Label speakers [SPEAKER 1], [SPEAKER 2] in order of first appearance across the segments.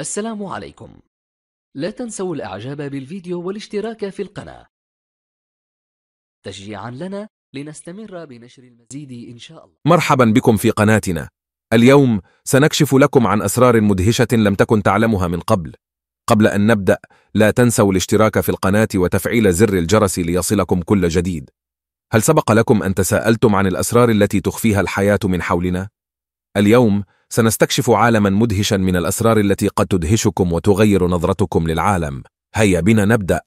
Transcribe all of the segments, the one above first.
[SPEAKER 1] السلام عليكم لا تنسوا الاعجاب بالفيديو والاشتراك في القناة تشجيعا لنا لنستمر بنشر المزيد إن شاء الله مرحبا بكم في قناتنا اليوم سنكشف لكم عن أسرار مدهشة لم تكن تعلمها من قبل قبل أن نبدأ لا تنسوا الاشتراك في القناة وتفعيل زر الجرس ليصلكم كل جديد هل سبق لكم أن تساءلتم عن الأسرار التي تخفيها الحياة من حولنا؟ اليوم سنستكشف عالما مدهشا من الأسرار التي قد تدهشكم وتغير نظرتكم للعالم هيا بنا نبدأ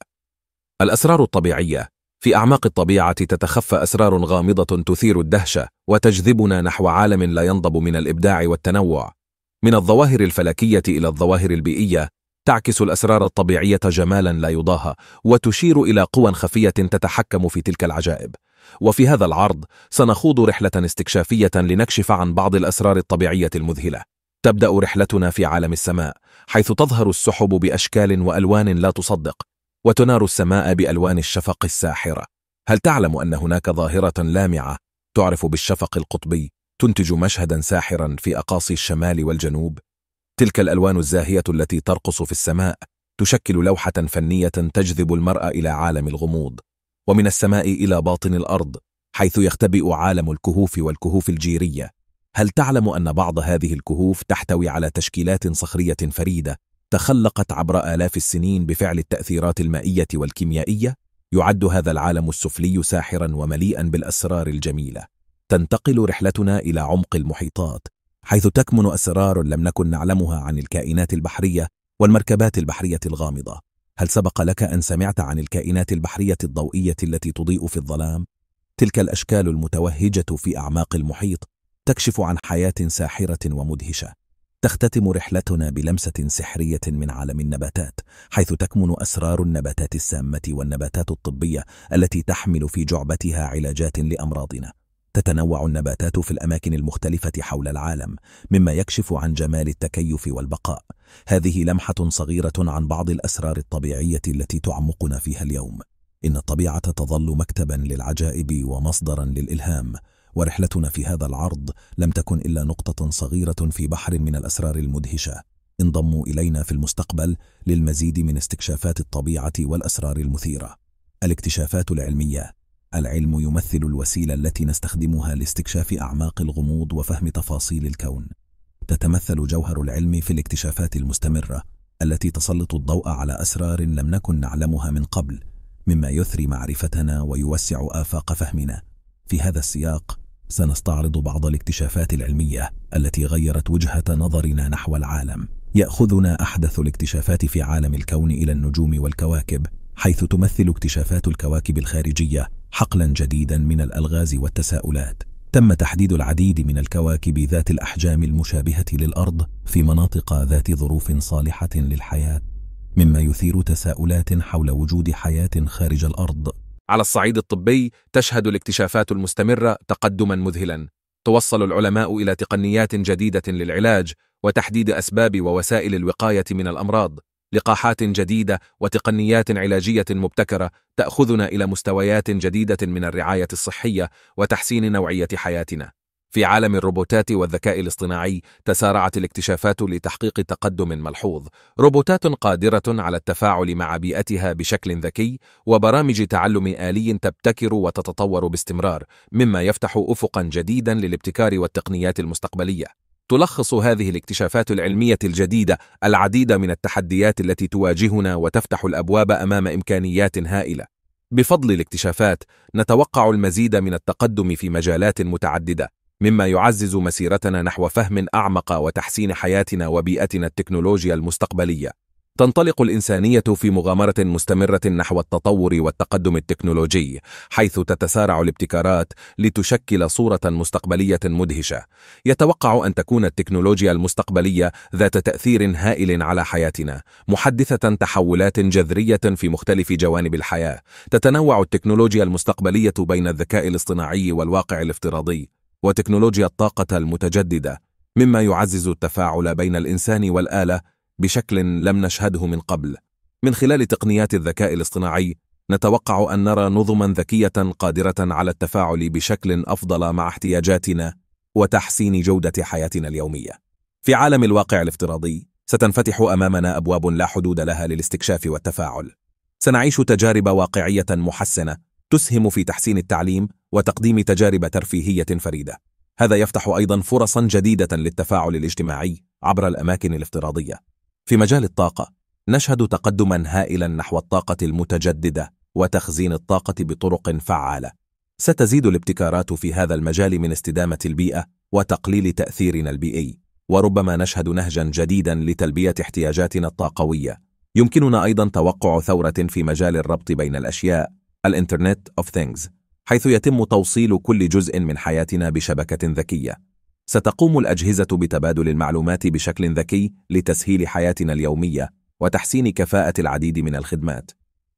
[SPEAKER 1] الأسرار الطبيعية في أعماق الطبيعة تتخفى أسرار غامضة تثير الدهشة وتجذبنا نحو عالم لا ينضب من الإبداع والتنوع من الظواهر الفلكية إلى الظواهر البيئية تعكس الأسرار الطبيعية جمالا لا يضاهى وتشير إلى قوى خفية تتحكم في تلك العجائب وفي هذا العرض سنخوض رحلة استكشافية لنكشف عن بعض الأسرار الطبيعية المذهلة تبدأ رحلتنا في عالم السماء حيث تظهر السحب بأشكال وألوان لا تصدق وتنار السماء بألوان الشفق الساحرة هل تعلم أن هناك ظاهرة لامعة تعرف بالشفق القطبي تنتج مشهدا ساحرا في أقاصي الشمال والجنوب؟ تلك الألوان الزاهية التي ترقص في السماء تشكل لوحة فنية تجذب المرأة إلى عالم الغموض ومن السماء إلى باطن الأرض حيث يختبئ عالم الكهوف والكهوف الجيرية هل تعلم أن بعض هذه الكهوف تحتوي على تشكيلات صخرية فريدة تخلقت عبر آلاف السنين بفعل التأثيرات المائية والكيميائية؟ يعد هذا العالم السفلي ساحرا ومليئا بالأسرار الجميلة تنتقل رحلتنا إلى عمق المحيطات حيث تكمن أسرار لم نكن نعلمها عن الكائنات البحرية والمركبات البحرية الغامضة هل سبق لك أن سمعت عن الكائنات البحرية الضوئية التي تضيء في الظلام؟ تلك الأشكال المتوهجة في أعماق المحيط تكشف عن حياة ساحرة ومدهشة تختتم رحلتنا بلمسة سحرية من عالم النباتات حيث تكمن أسرار النباتات السامة والنباتات الطبية التي تحمل في جعبتها علاجات لأمراضنا تتنوع النباتات في الأماكن المختلفة حول العالم مما يكشف عن جمال التكيف والبقاء هذه لمحة صغيرة عن بعض الأسرار الطبيعية التي تعمقنا فيها اليوم إن الطبيعة تظل مكتبا للعجائب ومصدرا للإلهام ورحلتنا في هذا العرض لم تكن إلا نقطة صغيرة في بحر من الأسرار المدهشة انضموا إلينا في المستقبل للمزيد من استكشافات الطبيعة والأسرار المثيرة الاكتشافات العلمية العلم يمثل الوسيلة التي نستخدمها لاستكشاف أعماق الغموض وفهم تفاصيل الكون تتمثل جوهر العلم في الاكتشافات المستمرة التي تسلط الضوء على أسرار لم نكن نعلمها من قبل مما يثري معرفتنا ويوسع آفاق فهمنا في هذا السياق سنستعرض بعض الاكتشافات العلمية التي غيرت وجهة نظرنا نحو العالم يأخذنا أحدث الاكتشافات في عالم الكون إلى النجوم والكواكب حيث تمثل اكتشافات الكواكب الخارجية حقلا جديدا من الألغاز والتساؤلات تم تحديد العديد من الكواكب ذات الأحجام المشابهة للأرض في مناطق ذات ظروف صالحة للحياة مما يثير تساؤلات حول وجود حياة خارج الأرض على الصعيد الطبي تشهد الاكتشافات المستمرة تقدما مذهلا توصل العلماء إلى تقنيات جديدة للعلاج وتحديد أسباب ووسائل الوقاية من الأمراض لقاحات جديدة وتقنيات علاجية مبتكرة تأخذنا إلى مستويات جديدة من الرعاية الصحية وتحسين نوعية حياتنا في عالم الروبوتات والذكاء الاصطناعي تسارعت الاكتشافات لتحقيق تقدم ملحوظ روبوتات قادرة على التفاعل مع بيئتها بشكل ذكي وبرامج تعلم آلي تبتكر وتتطور باستمرار مما يفتح أفقا جديدا للابتكار والتقنيات المستقبلية تلخص هذه الاكتشافات العلمية الجديدة العديد من التحديات التي تواجهنا وتفتح الأبواب أمام إمكانيات هائلة بفضل الاكتشافات نتوقع المزيد من التقدم في مجالات متعددة مما يعزز مسيرتنا نحو فهم أعمق وتحسين حياتنا وبيئتنا التكنولوجيا المستقبلية تنطلق الإنسانية في مغامرة مستمرة نحو التطور والتقدم التكنولوجي حيث تتسارع الابتكارات لتشكل صورة مستقبلية مدهشة يتوقع أن تكون التكنولوجيا المستقبلية ذات تأثير هائل على حياتنا محدثة تحولات جذرية في مختلف جوانب الحياة تتنوع التكنولوجيا المستقبلية بين الذكاء الاصطناعي والواقع الافتراضي وتكنولوجيا الطاقة المتجددة مما يعزز التفاعل بين الإنسان والآلة بشكل لم نشهده من قبل من خلال تقنيات الذكاء الاصطناعي نتوقع أن نرى نظما ذكية قادرة على التفاعل بشكل أفضل مع احتياجاتنا وتحسين جودة حياتنا اليومية في عالم الواقع الافتراضي ستنفتح أمامنا أبواب لا حدود لها للاستكشاف والتفاعل سنعيش تجارب واقعية محسنة تسهم في تحسين التعليم وتقديم تجارب ترفيهية فريدة هذا يفتح أيضا فرصا جديدة للتفاعل الاجتماعي عبر الأماكن الافتراضية في مجال الطاقة نشهد تقدما هائلا نحو الطاقة المتجددة وتخزين الطاقة بطرق فعالة ستزيد الابتكارات في هذا المجال من استدامة البيئة وتقليل تأثيرنا البيئي وربما نشهد نهجا جديدا لتلبية احتياجاتنا الطاقوية يمكننا أيضا توقع ثورة في مجال الربط بين الأشياء الإنترنت أوف ثينجز حيث يتم توصيل كل جزء من حياتنا بشبكة ذكية ستقوم الأجهزة بتبادل المعلومات بشكل ذكي لتسهيل حياتنا اليومية وتحسين كفاءة العديد من الخدمات.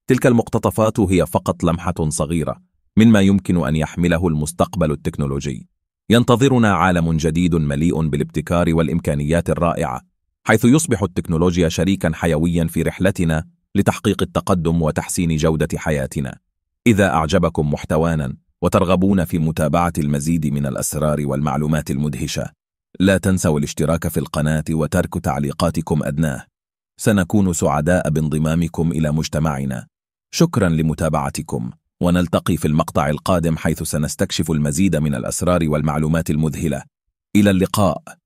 [SPEAKER 1] تلك المقتطفات هي فقط لمحة صغيرة مما يمكن أن يحمله المستقبل التكنولوجي. ينتظرنا عالم جديد مليء بالابتكار والإمكانيات الرائعة حيث يصبح التكنولوجيا شريكا حيويا في رحلتنا لتحقيق التقدم وتحسين جودة حياتنا. إذا أعجبكم محتوانا وترغبون في متابعة المزيد من الأسرار والمعلومات المدهشة لا تنسوا الاشتراك في القناة وترك تعليقاتكم أدناه سنكون سعداء بانضمامكم إلى مجتمعنا شكرا لمتابعتكم ونلتقي في المقطع القادم حيث سنستكشف المزيد من الأسرار والمعلومات المذهلة إلى اللقاء